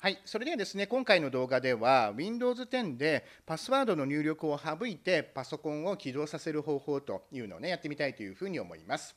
はい、それではですね、今回の動画では、Windows 10でパスワードの入力を省いてパソコンを起動させる方法というのをね、やってみたいというふうに思います。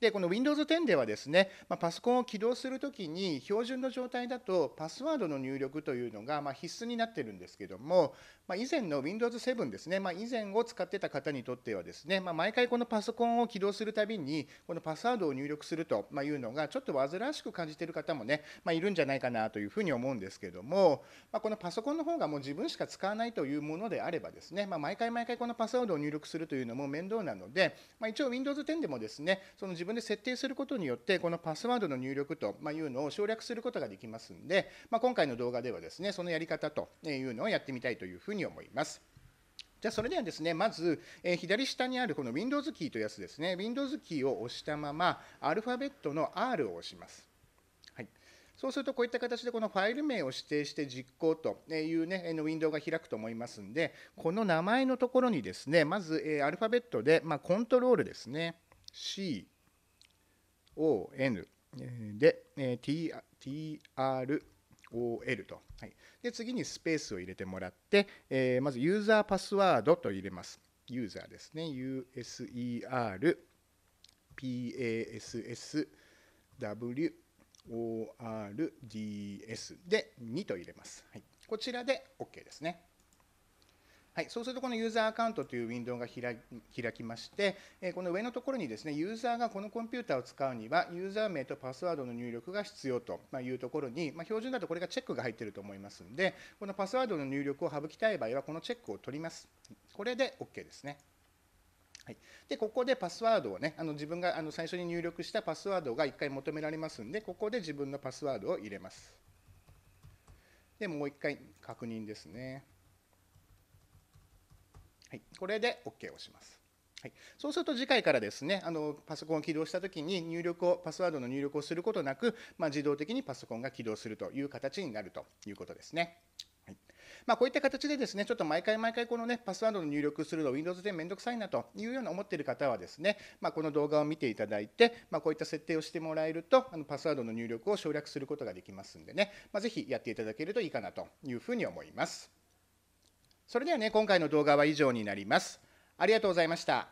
でこの Windows10 ではですね、まあ、パソコンを起動するときに標準の状態だとパスワードの入力というのがま必須になってるんですけども、まあ、以前の Windows7 ですね、まあ、以前を使ってた方にとってはですね、ま毎回このパソコンを起動するたびにこのパスワードを入力するというのがちょっと煩わしく感じてる方もね、まいるんじゃないかなというふうに思うんですけども、まこのパソコンの方がもう自分しか使わないというものであればですね、ま毎回毎回このパスワードを入力するというのも面倒なので、ま一応 Windows10 でもですねその自分で設定することによってこのパスワードの入力というのを省略することができますんで、まあ、今回の動画ではですねそのやり方というのをやってみたいというふうに思います。じゃそれではですね、まず、え左下にあるこの Windows キーというやつですね、Windows キーを押したまま、アルファベットの R を押します。はい、そうすると、こういった形でこのファイル名を指定して実行というね、のウィンドウが開くと思いますんで、この名前のところにですね、まず、えアルファベットで、まあ、コントロールですね、C、ON で、え TROL と、はい、で次にスペースを入れてもらって、えー、まずユーザーパスワードと入れます。ユーザーですね。USER PASSWORDS で2と入れます。はい、こちらで OK ですね。はい、そうすると、このユーザーアカウントというウィンドウが開きまして、えこの上のところにですね、ユーザーがこのコンピューターを使うには、ユーザー名とパスワードの入力が必要というところに、まあ、標準だとこれがチェックが入っていると思いますので、このパスワードの入力を省きたい場合は、このチェックを取ります。これで OK ですね。はい、でここでパスワードをねあの自分があの最初に入力したパスワードが1回求められますんでここで自分のパスワードを入れますでもう1回確認ですねこれで OK をします。はい、そうすると次回からですねあのパソコンを起動した時に入力をパスワードの入力をすることなく、まあ、自動的にパソコンが起動するという形になるということですね。はいまあ、こういった形でですねちょっと毎回毎回このねパスワードの入力するの Windows 10めんくさいなというような思っている方はですね、まあ、この動画を見ていただいて、まあ、こういった設定をしてもらえるとあのパスワードの入力を省略することができますんでね、まあ、ぜひやっていただけるといいかなというふうに思います。それではね、今回の動画は以上になります。ありがとうございました。